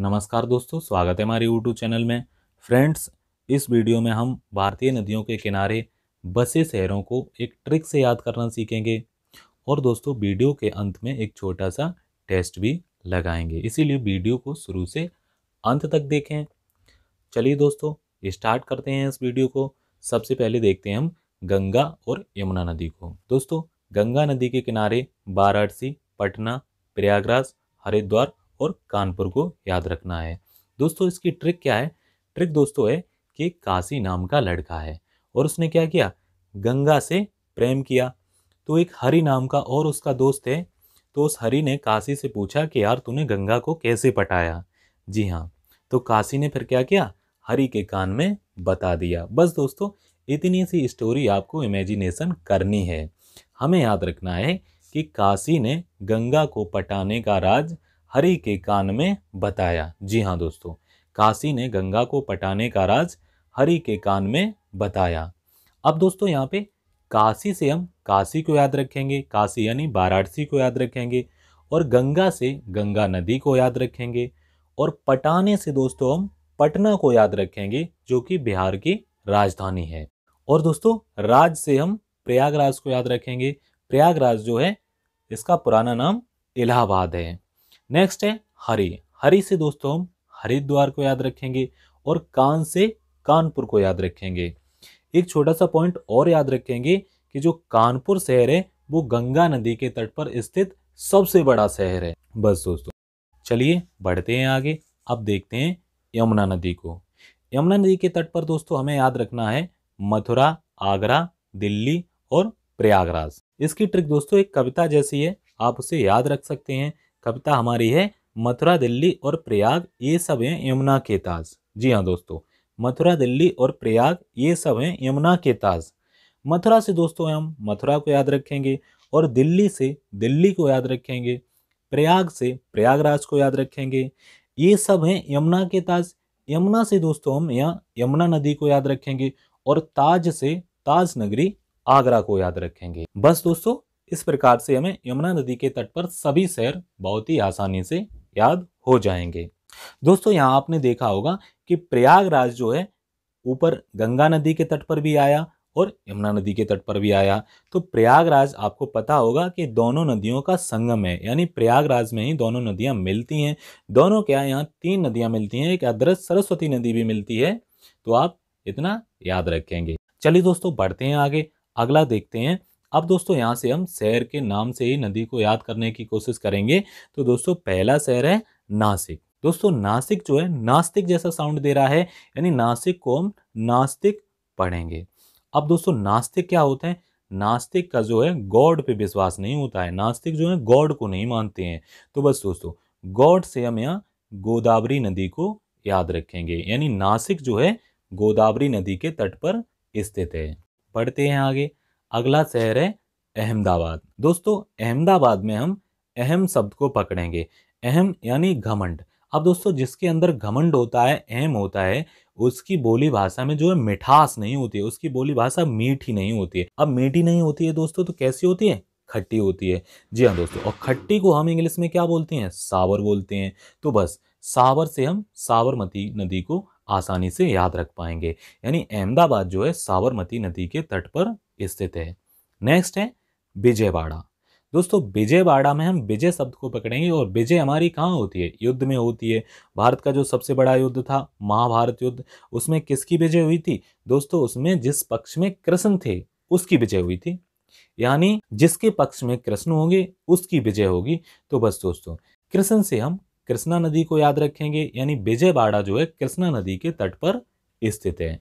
नमस्कार दोस्तों स्वागत है हमारे यूट्यूब चैनल में फ्रेंड्स इस वीडियो में हम भारतीय नदियों के किनारे बसे शहरों को एक ट्रिक से याद करना सीखेंगे और दोस्तों वीडियो के अंत में एक छोटा सा टेस्ट भी लगाएंगे इसीलिए वीडियो को शुरू से अंत तक देखें चलिए दोस्तों स्टार्ट करते हैं इस वीडियो को सबसे पहले देखते हैं हम गंगा और यमुना नदी को दोस्तों गंगा नदी के किनारे वाराणसी पटना प्रयागराज हरिद्वार और कानपुर को याद रखना है दोस्तों इसकी ट्रिक क्या है ट्रिक दोस्तों है कि काशी नाम का लड़का है और उसने क्या किया गंगा से प्रेम किया तो एक हरि नाम का और उसका दोस्त है तो उस हरि ने काशी से पूछा कि यार तूने गंगा को कैसे पटाया जी हाँ तो काशी ने फिर क्या किया हरि के कान में बता दिया बस दोस्तों इतनी सी स्टोरी आपको इमेजिनेशन करनी है हमें याद रखना है कि काशी ने गंगा को पटाने का राज हरि के कान में बताया जी हाँ दोस्तों काशी ने गंगा को पटाने का राज हरि के कान में बताया अब दोस्तों यहाँ पे काशी से हम काशी को याद रखेंगे काशी यानी वाराणसी को याद रखेंगे और गंगा से गंगा नदी को याद रखेंगे और पटाने से दोस्तों हम पटना को याद रखेंगे जो कि बिहार की राजधानी है और दोस्तों राज से हम प्रयागराज को याद रखेंगे प्रयागराज जो है इसका पुराना नाम इलाहाबाद है नेक्स्ट है हरी हरी से दोस्तों हम हरिद्वार को याद रखेंगे और कान से कानपुर को याद रखेंगे एक छोटा सा पॉइंट और याद रखेंगे कि जो कानपुर शहर है वो गंगा नदी के तट पर स्थित सबसे बड़ा शहर है बस दोस्तों चलिए बढ़ते हैं आगे अब देखते हैं यमुना नदी को यमुना नदी के तट पर दोस्तों हमें याद रखना है मथुरा आगरा दिल्ली और प्रयागराज इसकी ट्रिक दोस्तों एक कविता जैसी है आप उसे याद रख सकते हैं कविता हमारी है मथुरा दिल्ली और प्रयाग ये सब हैं यमुना के ताज जी हाँ दोस्तों मथुरा दिल्ली और प्रयाग ये सब हैं यमुना के ताज मथुरा से दोस्तों हम मथुरा को याद रखेंगे और दिल्ली से दिल्ली को याद रखेंगे प्रयाग से प्रयागराज को याद रखेंगे ये सब हैं यमुना के ताज यमुना से दोस्तों हम यहाँ यमुना नदी को याद रखेंगे और ताज से ताज नगरी आगरा को याद रखेंगे बस दोस्तों इस प्रकार से हमें यमुना नदी के तट पर सभी शहर बहुत ही आसानी से याद हो जाएंगे दोस्तों यहाँ आपने देखा होगा कि प्रयागराज जो है ऊपर गंगा नदी के तट पर भी आया और यमुना नदी के तट पर भी आया तो प्रयागराज आपको पता होगा कि दोनों नदियों का संगम है यानी प्रयागराज में ही दोनों नदियाँ मिलती हैं दोनों क्या यहाँ तीन नदियाँ मिलती हैं एक अदरस सरस्वती नदी भी मिलती है तो आप इतना याद रखेंगे चलिए दोस्तों बढ़ते हैं आगे अगला देखते हैं अब दोस्तों यहाँ से हम शहर के नाम से ही नदी को याद करने की कोशिश करेंगे तो दोस्तों पहला शहर है नासिक दोस्तों नासिक जो है नास्तिक जैसा साउंड दे रहा है यानी नासिक को हम नास्तिक पढ़ेंगे अब दोस्तों नास्तिक क्या होते हैं नास्तिक का जो है गॉड पे विश्वास नहीं होता है नास्तिक जो है गॉड को नहीं मानते हैं तो बस दोस्तों गॉड से हम यहाँ गोदावरी नदी को याद रखेंगे यानी नासिक जो है गोदावरी नदी के तट पर स्थित है पढ़ते हैं आगे अगला शहर है अहमदाबाद दोस्तों अहमदाबाद में हम अहम शब्द को पकड़ेंगे अहम यानी घमंड अब दोस्तों जिसके अंदर घमंड होता है अहम होता है उसकी बोली भाषा में जो है मिठास नहीं होती है उसकी बोली भाषा मीठी नहीं होती है अब मीठी नहीं होती है दोस्तों तो कैसी होती है खट्टी होती है जी हाँ दोस्तों और खट्टी को हम इंग्लिश में क्या बोलते हैं सावर बोलते हैं तो बस सावर से हम साबरमती नदी को आसानी से याद रख पाएंगे यानी अहमदाबाद जो है साबरमती नदी के तट पर स्थित है नेक्स्ट है विजयवाड़ा दोस्तों विजयवाड़ा में हम विजय शब्द को पकड़ेंगे और विजय हमारी कहाँ होती है युद्ध में होती है भारत का जो सबसे बड़ा युद्ध था महाभारत युद्ध उसमें किसकी विजय हुई थी दोस्तों उसमें जिस पक्ष में कृष्ण थे उसकी विजय हुई थी यानी जिसके पक्ष में कृष्ण होंगे उसकी विजय होगी तो बस दोस्तों कृष्ण से हम कृष्णा नदी को याद रखेंगे यानी विजयवाड़ा जो है कृष्णा नदी के तट पर स्थित है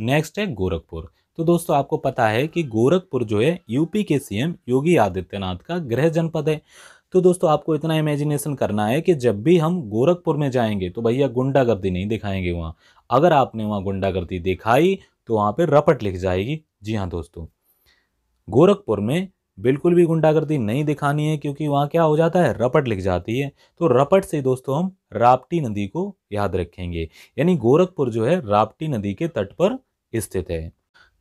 नेक्स्ट है गोरखपुर तो दोस्तों आपको पता है कि गोरखपुर जो है यूपी के सीएम योगी आदित्यनाथ का गृह जनपद है तो दोस्तों आपको इतना इमेजिनेशन करना है कि जब भी हम गोरखपुर में जाएंगे तो भैया गुंडागर्दी नहीं दिखाएंगे वहाँ अगर आपने वहाँ गुंडागर्दी दिखाई तो वहाँ पर रपट लिख जाएगी जी हाँ दोस्तों गोरखपुर में बिल्कुल भी गुंडागर्दी नहीं दिखानी है क्योंकि वहाँ क्या हो जाता है रपट लिख जाती है तो रपट से दोस्तों हम राप्टी नदी को याद रखेंगे यानी गोरखपुर जो है राप्टी नदी के तट पर स्थित है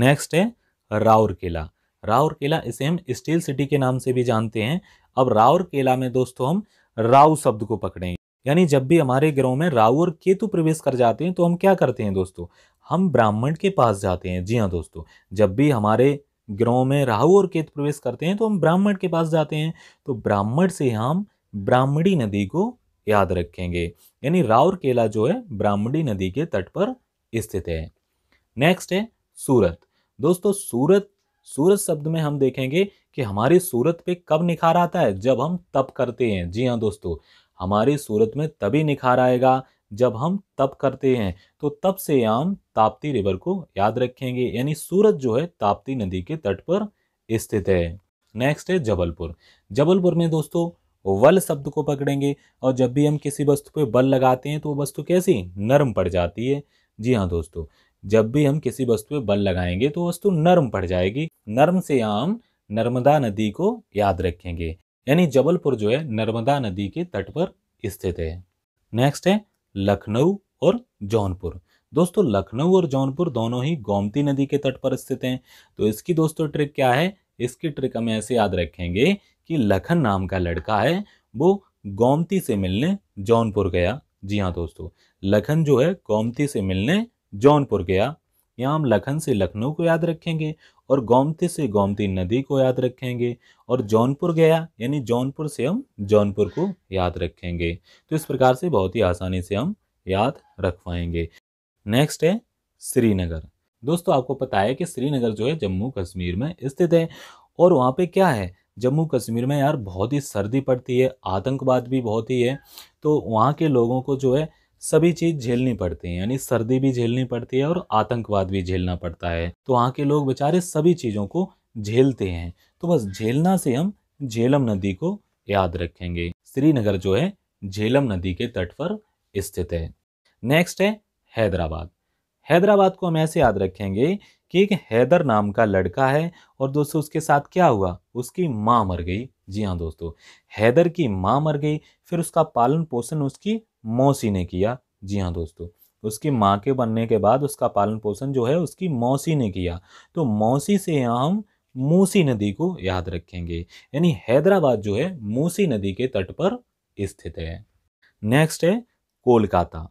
नेक्स्ट है राउरकेला राउरकेला इसे हम स्टील सिटी के नाम से भी जानते हैं अब राउरकेला में दोस्तों हम राव शब्द को पकड़ेंगे यानी जब भी हमारे ग्रहों में राहु और केतु प्रवेश कर जाते हैं तो हम क्या करते हैं दोस्तों हम ब्राह्मण के पास जाते हैं जी हाँ दोस्तों जब भी हमारे ग्रहों में राहु और केतु प्रवेश करते हैं तो हम ब्राह्मण के पास जाते हैं तो ब्राह्मण से हम ब्राह्मणी नदी को याद रखेंगे यानी राउरकेला जो है ब्राह्मणी नदी के तट पर स्थित है नेक्स्ट है सूरत दोस्तों सूरत सूरत शब्द में हम देखेंगे कि हमारे सूरत पे कब निखार आता है जब हम तप करते हैं जी हाँ दोस्तों हमारे सूरत में तभी निखार आएगा जब हम तप करते हैं तो तब से हम ताप्ती रिवर को याद रखेंगे यानी सूरत जो है ताप्ती नदी के तट पर स्थित है नेक्स्ट है जबलपुर जबलपुर में दोस्तों वल शब्द को पकड़ेंगे और जब भी हम किसी वस्तु पे बल लगाते हैं तो वो वस्तु कैसी नरम पड़ जाती है जी हाँ दोस्तों जब भी हम किसी वस्तु पर बल लगाएंगे तो वस्तु नर्म पड़ जाएगी नर्म से आम नर्मदा नदी को याद रखेंगे यानी जबलपुर जो है नर्मदा नदी के तट पर स्थित है नेक्स्ट है लखनऊ और जौनपुर दोस्तों लखनऊ और जौनपुर दोनों ही गोमती नदी के तट पर स्थित हैं तो इसकी दोस्तों ट्रिक क्या है इसकी ट्रिक हम ऐसे याद रखेंगे कि लखन नाम का लड़का है वो गोमती से मिलने जौनपुर गया जी हाँ दोस्तों लखन जो है गोमती से मिलने जौनपुर गया यहाँ हम लखन से लखनऊ को याद रखेंगे और गोमती से गोमती नदी को याद रखेंगे और जौनपुर गया यानी जौनपुर से हम जौनपुर को याद रखेंगे तो इस प्रकार से बहुत ही आसानी से हम याद रख पाएंगे नेक्स्ट है श्रीनगर दोस्तों आपको पता है कि श्रीनगर जो है जम्मू कश्मीर में स्थित है और वहाँ पे क्या है जम्मू कश्मीर में यार बहुत ही सर्दी पड़ती है आतंकवाद भी बहुत ही है तो वहाँ के लोगों को जो है सभी चीज़ झेलनी पड़ती है यानी सर्दी भी झेलनी पड़ती है और आतंकवाद भी झेलना पड़ता है तो वहाँ के लोग बेचारे सभी चीज़ों को झेलते हैं तो बस झेलना से हम झेलम नदी को याद रखेंगे श्रीनगर जो है झेलम नदी के तट पर स्थित है नेक्स्ट है हैदराबाद हैदराबाद को हम ऐसे याद रखेंगे कि एक हैदर नाम का लड़का है और दोस्तों उसके साथ क्या हुआ उसकी माँ मर गई जी हाँ दोस्तों हैदर की माँ मर गई फिर उसका पालन पोषण उसकी मौसी ने किया जी हाँ दोस्तों उसकी माँ के बनने के बाद उसका पालन पोषण जो है उसकी मौसी ने किया तो मौसी से यहाँ हम मूसी नदी को याद रखेंगे यानी हैदराबाद जो है मूसी नदी के तट पर स्थित है नेक्स्ट है कोलकाता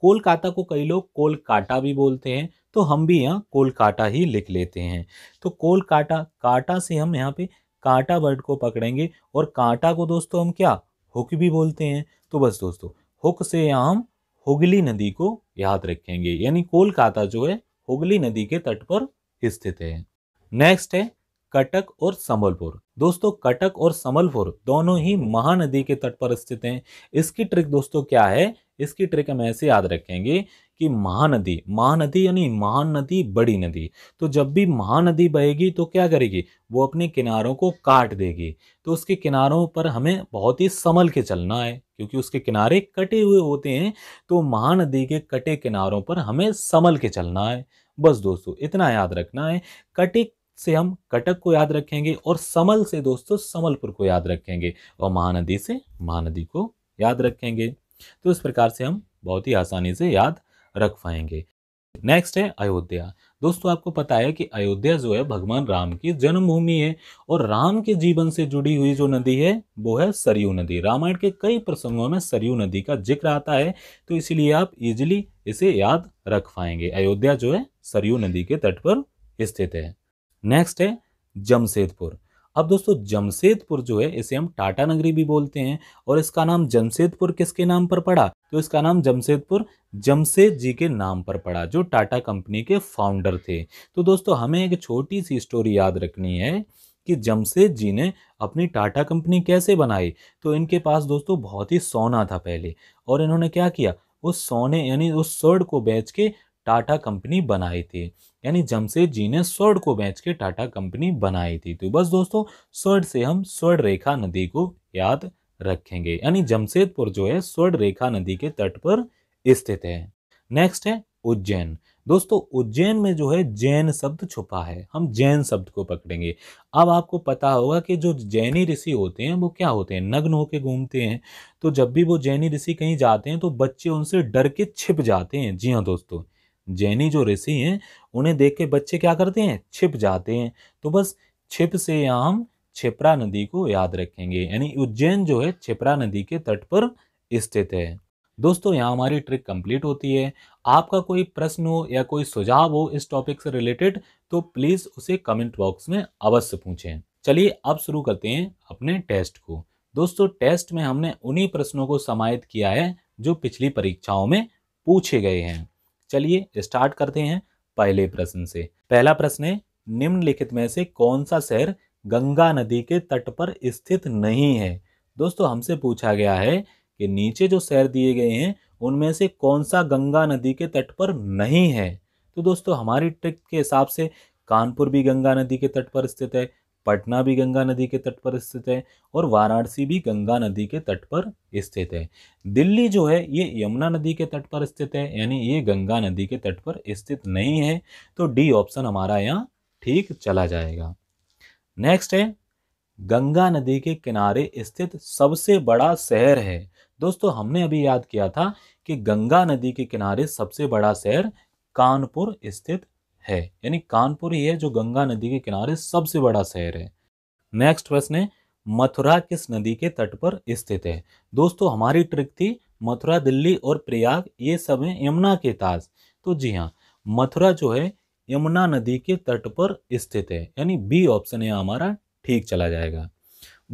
कोलकाता को कई लोग कोलकाटा भी बोलते हैं तो हम भी यहाँ कोलकाटा ही लिख लेते हैं तो कोलकाटा काटा से हम यहाँ पे कांटा वर्ड को पकड़ेंगे और कांटा को दोस्तों हम क्या हुक भी बोलते हैं तो बस दोस्तों हुक से यहाँ हम हुगली नदी को याद रखेंगे यानी कोलकाता जो है हुगली नदी के तट पर स्थित है नेक्स्ट है कटक और संबलपुर दोस्तों कटक और संबलपुर दोनों ही महानदी के तट पर स्थित हैं इसकी ट्रिक दोस्तों क्या है इसकी ट्रिक हम ऐसे याद रखेंगे कि महानदी महानदी यानी महानदी बड़ी नदी तो जब भी महानदी बहेगी तो क्या करेगी वो अपने किनारों को काट देगी तो उसके किनारों पर हमें बहुत ही संभल के चलना है क्योंकि उसके किनारे कटे हुए होते हैं तो महानदी के कटे किनारों पर हमें संभल के चलना है बस दोस्तों इतना याद रखना है कटे से हम कटक को याद रखेंगे और समल से दोस्तों समलपुर को याद रखेंगे और महानदी से महानदी को याद रखेंगे तो इस प्रकार से हम बहुत ही आसानी से याद रख पाएंगे नेक्स्ट है अयोध्या दोस्तों आपको पता है कि अयोध्या जो है भगवान राम की जन्मभूमि है और राम के जीवन से जुड़ी हुई जो नदी है वो है सरयू नदी रामायण के कई प्रसंगों में सरयू नदी का जिक्र आता है तो इसलिए आप इजिली इसे याद रख पाएंगे अयोध्या जो है सरयू नदी के तट पर स्थित है नेक्स्ट है जमशेदपुर अब दोस्तों जमशेदपुर जो है इसे हम टाटा नगरी भी बोलते हैं और इसका नाम जमशेदपुर किसके नाम पर पड़ा तो इसका नाम जमशेदपुर जमशेद जी के नाम पर पड़ा जो टाटा कंपनी के फाउंडर थे तो दोस्तों हमें एक छोटी सी स्टोरी याद रखनी है कि जमशेद जी ने अपनी टाटा कंपनी कैसे बनाई तो इनके पास दोस्तों बहुत ही सोना था पहले और इन्होंने क्या किया उस सोने यानी उस स्वर्ण को बेच के टाटा कंपनी बनाई थी यानी जमशेद जी ने स्वर्ण को बेच के टाटा कंपनी बनाई थी तो बस दोस्तों स्वर्ण से हम स्वर्ण रेखा नदी को याद रखेंगे यानी जमशेदपुर जो है स्वर्ण रेखा नदी के तट पर स्थित है नेक्स्ट है उज्जैन दोस्तों उज्जैन में जो है जैन शब्द छुपा है हम जैन शब्द को पकड़ेंगे अब आपको पता होगा कि जो जैनी ऋषि होते हैं वो क्या होते हैं नग्न होके घूमते हैं तो जब भी वो जैनी ऋषि कहीं जाते हैं तो बच्चे उनसे डर के छिप जाते हैं जी हाँ दोस्तों जैनी जो ऋषि हैं उन्हें देख के बच्चे क्या करते हैं छिप जाते हैं तो बस छिप से यहाँ हम छिपरा नदी को याद रखेंगे यानी उज्जैन जो है छिपरा नदी के तट पर स्थित है दोस्तों यहाँ हमारी ट्रिक कंप्लीट होती है आपका कोई प्रश्न हो या कोई सुझाव हो इस टॉपिक से रिलेटेड तो प्लीज़ उसे कमेंट बॉक्स में अवश्य पूछें चलिए अब शुरू करते हैं अपने टेस्ट को दोस्तों टेस्ट में हमने उन्हीं प्रश्नों को समाहित किया है जो पिछली परीक्षाओं में पूछे गए हैं चलिए स्टार्ट करते हैं पहले प्रश्न से पहला प्रश्न है निम्नलिखित में से कौन सा शहर गंगा नदी के तट पर स्थित नहीं है दोस्तों हमसे पूछा गया है कि नीचे जो शहर दिए गए हैं उनमें से कौन सा गंगा नदी के तट पर नहीं है तो दोस्तों हमारी ट्रिक के हिसाब से कानपुर भी गंगा नदी के तट पर स्थित है पटना भी गंगा नदी के तट पर स्थित है और वाराणसी भी गंगा नदी के तट पर स्थित है दिल्ली जो है ये यमुना नदी के तट पर स्थित है यानी ये गंगा नदी के तट पर स्थित नहीं है तो डी ऑप्शन हमारा यहाँ ठीक चला जाएगा नेक्स्ट है गंगा नदी के किनारे स्थित सबसे बड़ा शहर है दोस्तों हमने अभी याद किया था कि गंगा नदी के किनारे सबसे बड़ा शहर कानपुर स्थित है यानी कानपुर ही है जो गंगा नदी के किनारे सबसे बड़ा शहर है नेक्स्ट प्रश्न है मथुरा किस नदी के तट पर स्थित है दोस्तों हमारी ट्रिक थी मथुरा दिल्ली और प्रयाग ये सब हैं यमुना के ताज तो जी हाँ मथुरा जो है यमुना नदी के तट पर स्थित है यानी बी ऑप्शन यहाँ हमारा ठीक चला जाएगा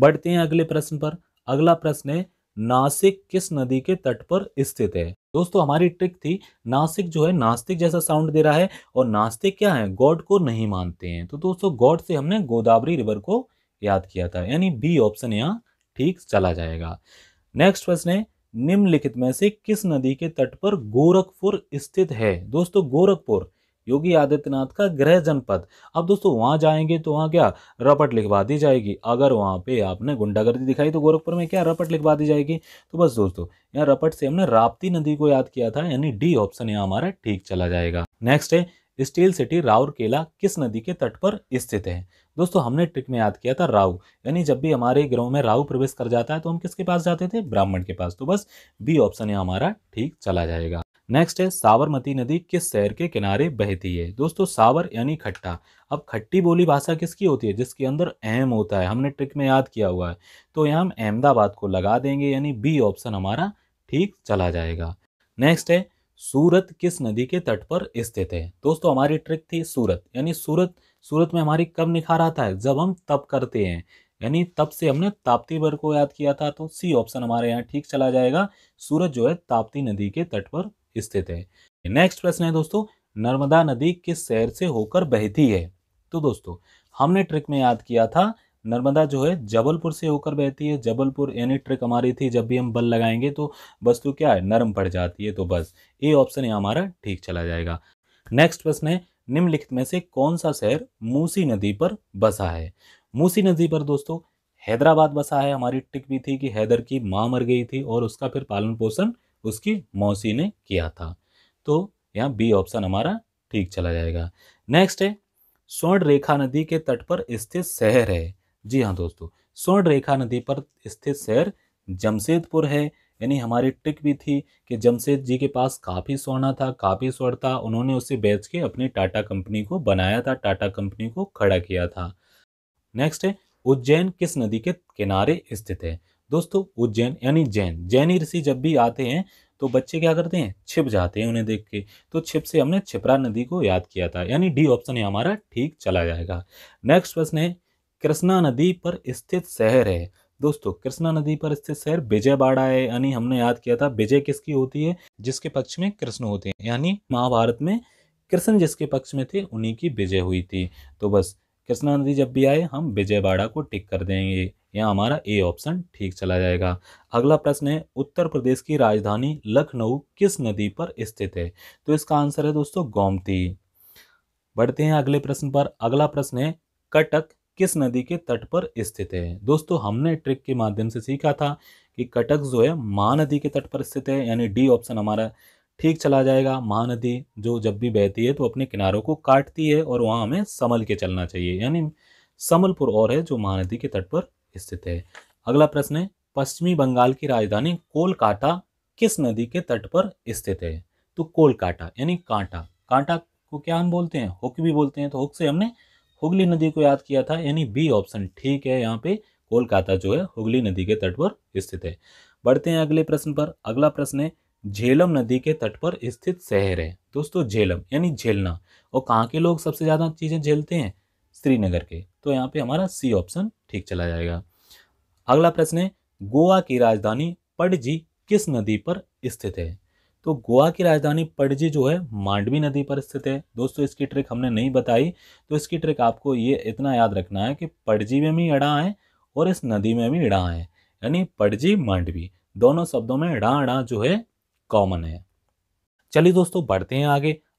बढ़ते हैं अगले प्रश्न पर अगला प्रश्न है नासिक किस नदी के तट पर स्थित है दोस्तों हमारी ट्रिक थी नासिक जो है नास्तिक जैसा साउंड दे रहा है और नास्तिक क्या है गॉड को नहीं मानते हैं तो दोस्तों गॉड से हमने गोदावरी रिवर को याद किया था यानी बी ऑप्शन यहाँ ठीक चला जाएगा नेक्स्ट प्रश्न है निम्नलिखित में से किस नदी के तट पर गोरखपुर स्थित है दोस्तों गोरखपुर योगी आदित्यनाथ का गृह जनपद अब दोस्तों वहाँ जाएंगे तो वहाँ क्या रपट लिखवा दी जाएगी अगर वहाँ पे आपने गुंडागर्दी दिखाई तो गोरखपुर में क्या रपट लिखवा दी जाएगी तो बस दोस्तों यहाँ रपट से हमने राप्ती नदी को याद किया था यानी डी ऑप्शन यहाँ हमारा ठीक चला जाएगा नेक्स्ट है स्टील सिटी राउरकेला किस नदी के तट पर स्थित है दोस्तों हमने ट्रिक में याद किया था राहु यानी जब भी हमारे ग्रह में राहु प्रवेश कर जाता है तो हम किसके पास जाते थे ब्राह्मण के पास तो बस बी ऑप्शन यहाँ हमारा ठीक चला जाएगा नेक्स्ट है साबरमती नदी किस शहर के किनारे बहती है दोस्तों सावर यानी खट्टा अब खट्टी बोली भाषा किसकी होती है जिसके अंदर अहम होता है हमने ट्रिक में याद किया हुआ है तो यहाँ हम अहमदाबाद को लगा देंगे यानी बी ऑप्शन हमारा ठीक चला जाएगा नेक्स्ट है सूरत किस नदी के तट पर स्थित है दोस्तों हमारी ट्रिक थी सूरत यानी सूरत सूरत में हमारी कब निखार आता है जब हम तप करते हैं यानी तब से हमने ताप्ती वर्ग को याद किया था तो सी ऑप्शन हमारे यहाँ ठीक चला जाएगा सूरत जो है ताप्ती नदी के तट पर स्थित है नेक्स्ट प्रश्न है दोस्तों नर्मदा नदी किस शहर से होकर बहती है तो दोस्तों हमने ट्रिक में याद किया था नर्मदा जो है जबलपुर से होकर बहती है जबलपुर यानी ट्रिक हमारी थी जब भी हम बल लगाएंगे तो वस्तु तो क्या है नरम पड़ जाती है तो बस ये ऑप्शन है हमारा ठीक चला जाएगा नेक्स्ट प्रश्न है निम्नलिखित में से कौन सा शहर मूसी नदी पर बसा है मूसी नदी पर दोस्तों हैदराबाद बसा है हमारी टिक भी थी कि हैदर की माँ मर गई थी और उसका फिर पालन पोषण उसकी मौसी ने किया था तो यहाँ बी ऑप्शन हमारा ठीक चला जाएगा नेक्स्ट है स्वर्ण रेखा नदी के तट पर स्थित शहर है जी हाँ दोस्तों स्वर्ण रेखा नदी पर स्थित शहर जमशेदपुर है यानी हमारी ट्रिक भी थी कि जमशेद जी के पास काफ़ी सोना था काफ़ी स्वर्ण था उन्होंने उसे बेच के अपनी टाटा कंपनी को बनाया था टाटा कंपनी को खड़ा किया था नेक्स्ट है उज्जैन किस नदी के किनारे स्थित है दोस्तों उज्जैन यानी जैन जैनी ऋषि जब भी आते हैं तो बच्चे क्या करते हैं छिप जाते हैं उन्हें देख के तो छिप से हमने छिपरा नदी को याद किया था यानी डी ऑप्शन है हमारा ठीक चला जाएगा नेक्स्ट प्रश्न है कृष्णा नदी पर स्थित शहर है दोस्तों कृष्णा नदी पर स्थित शहर विजयवाड़ा है यानी हमने याद किया था विजय किसकी होती है जिसके पक्ष में कृष्ण होते हैं यानी महाभारत में कृष्ण जिसके पक्ष में थे उन्हीं की विजय हुई थी तो बस कृष्णा नदी जब भी आए हम विजयवाड़ा को टिक कर देंगे यहाँ हमारा ए ऑप्शन ठीक चला जाएगा अगला प्रश्न है उत्तर प्रदेश की राजधानी लखनऊ किस नदी पर स्थित है तो इसका आंसर है दोस्तों गोमती बढ़ते हैं अगले प्रश्न पर अगला प्रश्न है कटक किस नदी के तट पर स्थित है दोस्तों हमने ट्रिक के माध्यम से सीखा था कि कटक जो है महानदी के तट पर स्थित है यानी डी ऑप्शन हमारा ठीक चला जाएगा महानदी जो जब भी बहती है तो अपने किनारों को काटती है और वहाँ हमें संभल के चलना चाहिए यानी समलपुर और है जो महानदी के तट पर स्थित है अगला प्रश्न है पश्चिमी बंगाल की राजधानी कोलकाता किस नदी के तट पर स्थित है तो कोलकाता यानी कांटा कांटा को क्या हम बोलते हैं हुक भी बोलते हैं तो हुक से हमने हुगली नदी को याद किया था यानी बी ऑप्शन ठीक है यहाँ पे कोलकाता जो है हुगली नदी के तट पर स्थित है बढ़ते हैं अगले प्रश्न पर अगला प्रश्न है झेलम नदी के तट पर स्थित शहर है दोस्तों झेलम यानी झेलना और कहाँ के लोग सबसे ज़्यादा चीज़ें झेलते हैं श्रीनगर के तो यहाँ पे हमारा सी ऑप्शन ठीक चला जाएगा अगला प्रश्न है गोवा की राजधानी पडजी किस नदी पर स्थित है तो गोवा की राजधानी पड़जी जो है मांडवी नदी पर स्थित है दोस्तों इसकी ट्रिक हमने नहीं बताई तो इसकी ट्रिक आपको ये इतना याद रखना है कि पड़जी में भी अड़ा है और इस नदी में भी अड़ा है यानी पड़जी मांडवी दोनों शब्दों में अड़ा अड़ा जो है कॉमन है चलिए दोस्तों बढ़ते हैं आगे